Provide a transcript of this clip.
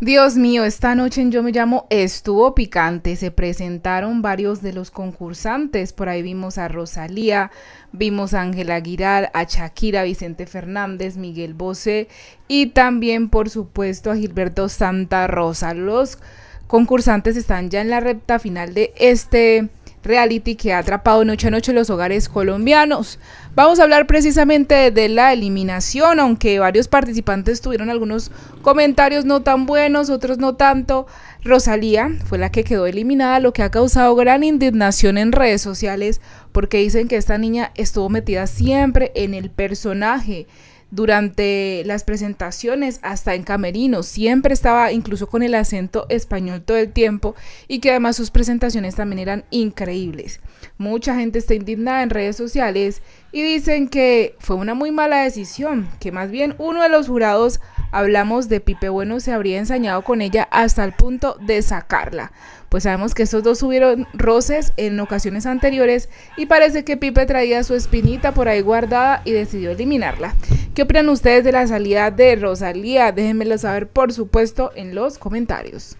Dios mío, esta noche en Yo Me Llamo estuvo picante. Se presentaron varios de los concursantes. Por ahí vimos a Rosalía, vimos a Ángela Aguilar, a Shakira, Vicente Fernández, Miguel Bosé y también, por supuesto, a Gilberto Santa Rosa. Los concursantes están ya en la recta final de este reality que ha atrapado noche a noche los hogares colombianos. Vamos a hablar precisamente de la eliminación, aunque varios participantes tuvieron algunos comentarios no tan buenos, otros no tanto. Rosalía fue la que quedó eliminada, lo que ha causado gran indignación en redes sociales porque dicen que esta niña estuvo metida siempre en el personaje durante las presentaciones, hasta en Camerino, siempre estaba incluso con el acento español todo el tiempo y que además sus presentaciones también eran increíbles. Mucha gente está indignada en redes sociales y dicen que fue una muy mala decisión, que más bien uno de los jurados, hablamos de Pipe Bueno, se habría ensañado con ella hasta el punto de sacarla. Pues sabemos que estos dos tuvieron roces en ocasiones anteriores y parece que Pipe traía su espinita por ahí guardada y decidió eliminarla. ¿Qué opinan ustedes de la salida de Rosalía? Déjenmelo saber, por supuesto, en los comentarios.